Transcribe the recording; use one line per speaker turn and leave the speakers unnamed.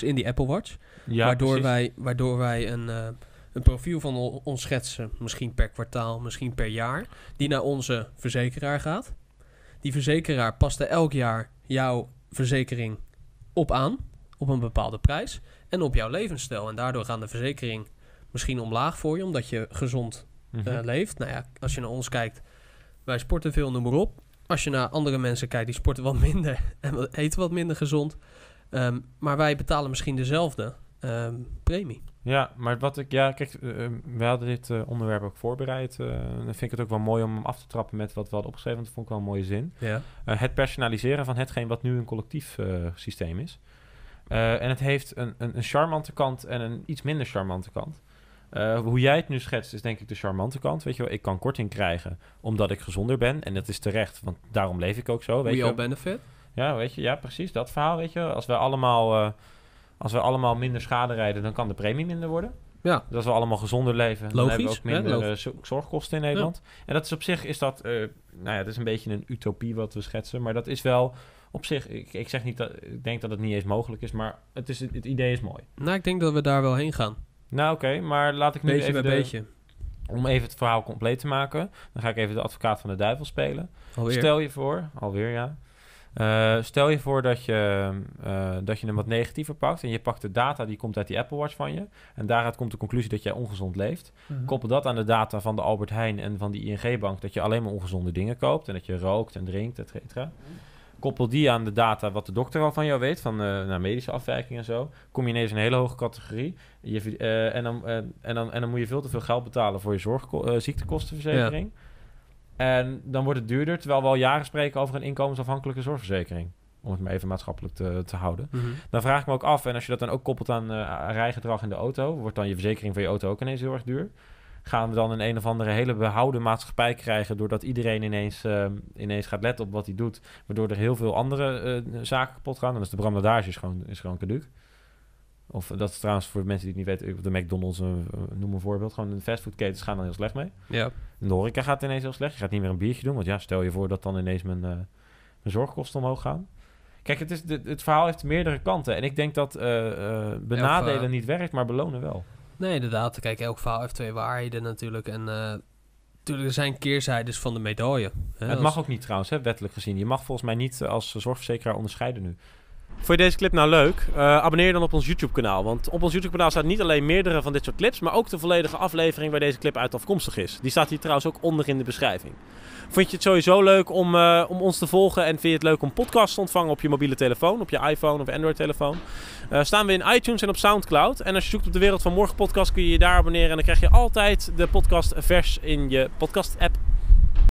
Dus in die Apple Watch. waardoor, wij, waardoor wij een, eh, een profiel van ons schetsen, misschien per kwartaal, misschien per jaar, die naar onze verzekeraar gaat. Die verzekeraar past er elk jaar jouw verzekering op aan, op een bepaalde prijs en op jouw levensstijl. En daardoor gaan de verzekering misschien omlaag voor je, omdat je gezond eh, mhm. leeft. Nou ja, als je naar ons kijkt, wij sporten veel, noem maar op. Als je naar andere mensen kijkt, die sporten wat minder en eten wat minder gezond. Ehm, maar wij betalen misschien dezelfde ehm, premie. Ja, maar wat ik, ja, kijk, eh, ehm, we hadden dit eh,
onderwerp ook voorbereid. Uh, dan vind ik het ook wel mooi om hem af te trappen met wat we hadden opgeschreven, want dat vond ik wel een mooie zin. Ja. het personaliseren van hetgeen wat nu een collectief systeem is. en het heeft een, een, een, charmante kant en een iets minder charmante kant. hoe jij het nu schetst, is denk ik de charmante kant. Weet je wel, ik kan korting krijgen omdat ik gezonder ben. En dat is terecht, want daarom leef ik ook zo. Weet We je all benefit? Ja, weet je, ja, precies. Dat verhaal, weet je. Als we allemaal, eh, als we allemaal minder schade rijden, dan kan de premie minder worden. Ja. dat dus als we allemaal gezonder leven, Logisch, dan hebben we ook minder eh, zorgkosten in Nederland. En dat is op zich, is dat, eh, nou ja, het is een beetje een utopie wat we schetsen. Maar dat is wel op zich, ik, ik zeg niet dat, ik denk dat het niet eens mogelijk is, maar het, is, het idee is mooi. Nou, ik denk dat we daar wel heen gaan. Nou, oké, maar laat ik nu even... beetje om even het verhaal compleet te maken, dan ga ik even de advocaat van de duivel spelen. Stel je voor, alweer ja. Eh, stel je voor dat je, uh, dat je hem wat negatiever pakt en je pakt de data die komt uit die Apple Watch van je. En daaruit komt de conclusie dat jij ongezond leeft. Mhm. Koppel dat aan de data van de Albert Heijn en van die ING-bank dat je alleen maar ongezonde dingen koopt en dat je rookt en drinkt, et cetera. Koppel die aan de data wat de dokter al van jou weet, van uh, naar medische afwijkingen en zo. Kom je ineens in een hele hoge categorie. Je, en, dan, en, dan, en dan moet je veel te veel geld betalen voor je zorgziektekostenverzekering. ziektekostenverzekering. En dan wordt het duurder, terwijl we al jaren spreken over een inkomensafhankelijke zorgverzekering. Om het maar even maatschappelijk te, te houden. Mhm. Dan vraag ik me ook af, en als je dat dan ook koppelt eh, aan rijgedrag in de auto, wordt dan je verzekering van je auto ook ineens heel erg duur? Gaan we dan een een of andere hele behouden maatschappij krijgen, doordat iedereen ineens, ehm, ineens gaat letten op wat hij doet, waardoor er heel veel andere eh, zaken kapot gaan? Dan is de brandadage gewoon, is gewoon caduc. Of eh, dat is trouwens voor mensen die het niet weten, eh, de McDonald's, eh, noem een voorbeeld. Gewoon de fastfoodketens gaan dan heel slecht mee. Ja. de horeca gaat ineens heel slecht. Je gaat niet meer een biertje doen, want ja, stel je voor dat dan ineens mijn, mijn zorgkosten omhoog gaan. Kijk, het, is, het, verhaal heeft meerdere kanten. En ik denk dat benadelen niet werkt, maar belonen wel.
Nee, inderdaad. Kijk, elk verhaal heeft twee waarheden natuurlijk. En natuurlijk, er zijn keerzijdes van de medaille. Het mag ook niet trouwens, hè, wettelijk
gezien. Je mag volgens mij niet als zorgverzekeraar onderscheiden nu. Vond je deze clip nou leuk? Eh, abonneer dan op ons YouTube-kanaal. Want op ons YouTube-kanaal staat niet alleen meerdere van dit soort clips, maar ook de volledige aflevering waar deze clip uit afkomstig is. Die staat hier trouwens ook onder in de beschrijving. Vond je het sowieso leuk om, eh, om ons te volgen en vind je het leuk om podcasts te ontvangen op je mobiele telefoon, op je iPhone of Android-telefoon? Eh, staan we in iTunes en op Soundcloud. En als je zoekt op de Wereld van Morgen podcast kun je je daar abonneren en dan krijg je altijd de podcast vers in je podcast-app.